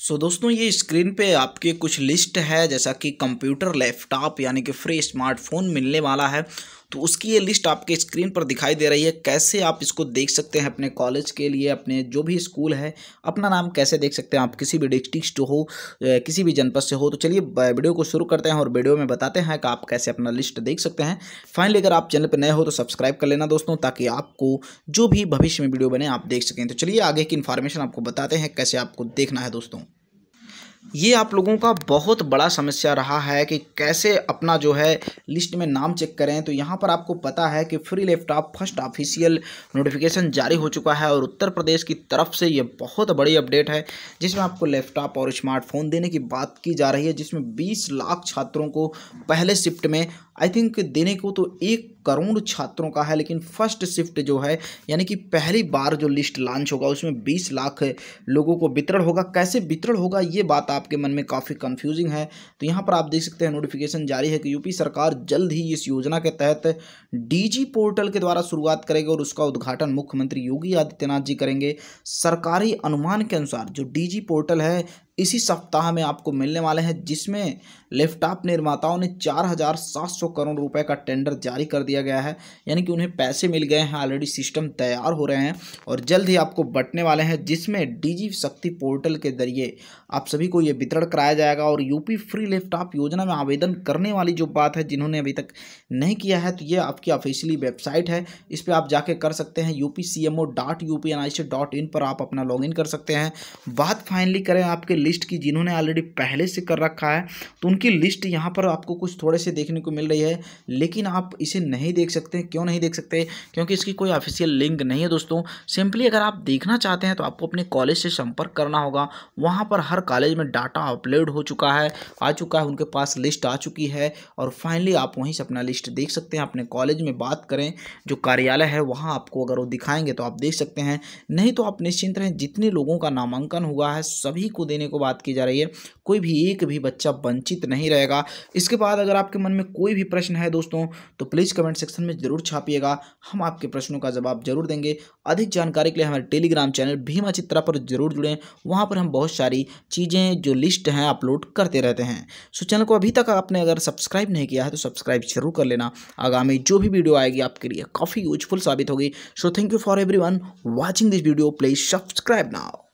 सो so, दोस्तों ये screen पे आपकी कुछ लिस्ट है जैसा कि कंप्यूटर लैपटॉप यानी कि फ्री स्मार्टफोन मिलने वाला है तो उसकी ये लिस्ट आपके स्क्रीन पर दिखाई दे रही है कैसे आप इसको देख सकते हैं अपने कॉलेज के लिए अपने जो भी स्कूल है अपना नाम कैसे देख सकते हैं आप किसी भी डिस्ट्रिक्ट हो किसी भी जनपद से हो तो चलिए वीडियो को शुरू करते हैं और वीडियो में बताते हैं कि आप कैसे अपना लिस्ट देख सकते हैं फाइनली अगर आप चैनल पर नए हो तो सब्सक्राइब कर लेना दोस्तों ताकि आपको जो भी भविष्य में वीडियो बने आप देख सकें तो चलिए आगे की इन्फॉर्मेशन आपको बताते हैं कैसे आपको देखना है दोस्तों ये आप लोगों का बहुत बड़ा समस्या रहा है कि कैसे अपना जो है लिस्ट में नाम चेक करें तो यहाँ पर आपको पता है कि free laptop first official notification जारी हो चुका है और उत्तर प्रदेश की तरफ से ये बहुत बड़ी अपडेट है जिसमें आपको लैपटॉप और स्मार्टफोन देने की बात की जा रही है जिसमें बीस लाख छात्रों को पहले शिफ्ट में आई थिंक देने को तो एक करोड़ छात्रों का है लेकिन फर्स्ट शिफ्ट जो है यानी कि पहली बार जो लिस्ट लॉन्च होगा उसमें बीस लाख लोगों को वितरण होगा कैसे वितरण होगा ये बात आपके मन में काफ़ी कन्फ्यूजिंग है तो यहाँ पर आप देख सकते हैं नोटिफिकेशन जारी है कि यूपी सरकार जल्द ही इस योजना के तहत डीजी पोर्टल के द्वारा शुरुआत करेगी और उसका उद्घाटन मुख्यमंत्री योगी आदित्यनाथ जी करेंगे सरकारी अनुमान के अनुसार जो डीजी पोर्टल है इसी सप्ताह में आपको मिलने वाले हैं जिसमें लैपटॉप निर्माताओं ने चार हज़ार सात सौ करोड़ रुपए का टेंडर जारी कर दिया गया है यानी कि उन्हें पैसे मिल गए हैं ऑलरेडी सिस्टम तैयार हो रहे हैं और जल्द ही आपको बटने वाले हैं जिसमें डीजी शक्ति पोर्टल के जरिए आप सभी को ये वितरण कराया जाएगा और यूपी फ्री लैपटॉप योजना में आवेदन करने वाली जो बात है जिन्होंने अभी तक नहीं किया है तो ये आपकी ऑफिशियली वेबसाइट है इस पर आप जाके कर सकते हैं U P C M O dot U P N I C dot in पर आप अपना लॉग कर सकते हैं बात फाइनली करें आपके लिस्ट की जिन्होंने ऑलरेडी पहले से कर रखा है तो उनकी लिस्ट यहाँ पर आपको कुछ थोड़े से देखने को मिल रही है लेकिन आप इसे नहीं देख सकते क्यों नहीं देख सकते क्योंकि इसकी कोई ऑफिशियल लिंक नहीं है दोस्तों सिंपली अगर आप देखना चाहते हैं तो आपको अपने कॉलेज से संपर्क करना होगा वहाँ पर हर कॉलेज में डाटा अपलोड हो चुका है आ चुका है उनके पास लिस्ट आ चुकी है और फाइनली आप वहीं से अपना लिस्ट देख सकते हैं अपने कॉलेज में बात करें जो कार्यालय है वहाँ आपको अगर वो दिखाएंगे तो आप देख सकते हैं नहीं तो आप निश्चिंत रहें जितने लोगों का नामांकन हुआ है सभी को देने को बात की जा रही है कोई भी एक भी बच्चा वंचित नहीं रहेगा इसके बाद अगर आपके मन में कोई भी प्रश्न है दोस्तों तो प्लीज़ कमेंट सेक्शन में ज़रूर छापिएगा हम आपके प्रश्नों का जवाब जरूर देंगे अधिक जानकारी के लिए हमारे टेलीग्राम चैनल भीमा चित्रा पर जरूर जुड़ें वहाँ पर हम बहुत सारी चीज़ें जो लिस्ट हैं अपलोड करते रहते हैं सो चैनल को अभी तक आपने अगर सब्सक्राइब नहीं किया है तो सब्सक्राइब जरूर कर लेना आगामी जो भी वीडियो आएगी आपके लिए काफ़ी यूजफुल साबित होगी so thank you for everyone watching this video please subscribe now